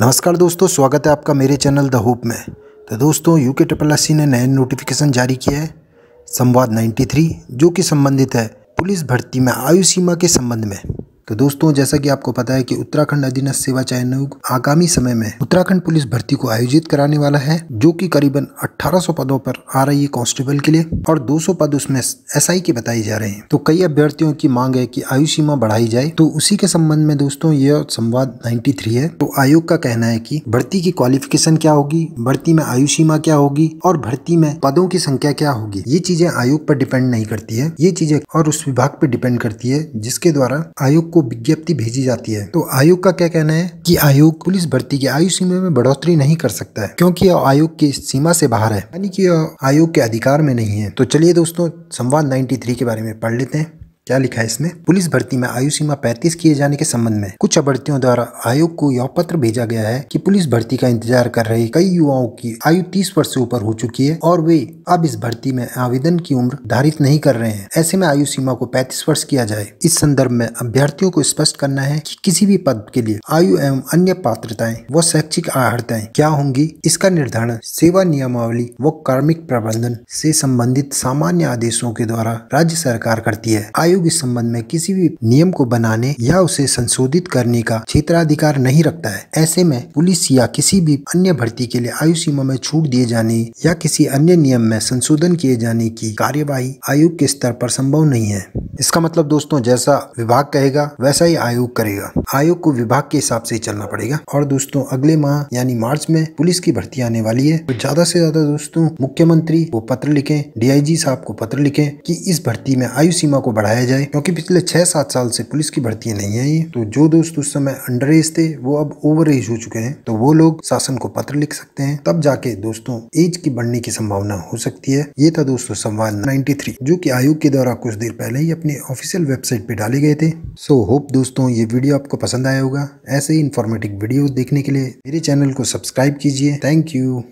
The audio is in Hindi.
नमस्कार दोस्तों स्वागत है आपका मेरे चैनल द होप में तो दोस्तों यू के ट्रिपल एस ने नया नोटिफिकेशन जारी किया है संवाद 93 जो कि संबंधित है पुलिस भर्ती में आयु सीमा के संबंध में तो दोस्तों जैसा कि आपको पता है कि उत्तराखंड अधीनस्थ सेवा चयन आयोग आगामी समय में उत्तराखंड पुलिस भर्ती को आयोजित कराने वाला है जो कि करीबन 1800 पदों पर आ रही है कांस्टेबल के लिए और 200 पद उसमें एसआई के बताए जा रहे हैं तो कई अभ्यर्थियों की मांग है कि आयु सीमा बढ़ाई जाए तो उसी के संबंध में दोस्तों यह संवाद नाइन्टी है तो आयोग का कहना है की भर्ती की क्वालिफिकेशन क्या होगी भर्ती में आयु सीमा क्या होगी और भर्ती में पदों की संख्या क्या होगी ये चीजें आयोग पर डिपेंड नहीं करती है ये चीजें और उस विभाग पर डिपेंड करती है जिसके द्वारा आयोग को विज्ञप्ति भेजी जाती है तो आयोग का क्या कहना है कि आयोग पुलिस भर्ती की आयु सीमा में बढ़ोतरी नहीं कर सकता है क्योंकि यह आयोग की सीमा से बाहर है यानी कि आयोग के अधिकार में नहीं है तो चलिए दोस्तों संवाद 93 के बारे में पढ़ लेते हैं क्या लिखा है इसमें पुलिस भर्ती में आयु सीमा 35 किए जाने के संबंध में कुछ अभ्यर्थियों द्वारा आयोग को यह पत्र भेजा गया है कि पुलिस भर्ती का इंतजार कर रहे कई युवाओं की आयु 30 वर्ष से ऊपर हो चुकी है और वे अब इस भर्ती में आवेदन की उम्र धारित नहीं कर रहे हैं ऐसे में आयु सीमा को पैंतीस वर्ष किया जाए इस संदर्भ में अभ्यर्थियों को स्पष्ट करना है कि किसी भी पद के लिए आयु एवं अन्य पात्रताएं व शैक्षिक आहता क्या होंगी इसका निर्धारण सेवा नियमावली व कार्मिक प्रबंधन से संबंधित सामान्य आदेशों के द्वारा राज्य सरकार करती है आयु आयोग इस संबंध में किसी भी नियम को बनाने या उसे संशोधित करने का क्षेत्राधिकार नहीं रखता है ऐसे में पुलिस या किसी भी अन्य भर्ती के लिए आयु सीमा में छूट दिए जाने या किसी अन्य नियम में संशोधन किए जाने की कार्यवाही आयोग के स्तर पर संभव नहीं है इसका मतलब दोस्तों जैसा विभाग कहेगा वैसा ही आयोग करेगा आयोग को विभाग के हिसाब से ही चलना पड़ेगा और दोस्तों अगले माह यानी मार्च में पुलिस की भर्ती आने वाली है तो ज्यादा से ज्यादा दोस्तों मुख्यमंत्री को पत्र लिखें डीआईजी साहब को पत्र लिखें कि इस भर्ती में आयु सीमा को बढ़ाया लगाया जाए क्योंकि पिछले छह सात साल से पुलिस की भर्तियां नहीं आई तो जो दोस्त उस समय अंडर एज थे वो अब ओवर एज हो चुके हैं तो वो लोग शासन को पत्र लिख सकते हैं तब जाके दोस्तों एज की बढ़ने की संभावना हो सकती है ये था दोस्तों संवाद थ्री जो की आयोग के द्वारा कुछ देर पहले ही अपने ऑफिशियल वेबसाइट पे डाले गए थे सो होप दोस्तों ये वीडियो आपको पसंद आया होगा ऐसे ही इन्फॉर्मेटिव वीडियो देखने के लिए मेरे चैनल को सब्सक्राइब कीजिए थैंक यू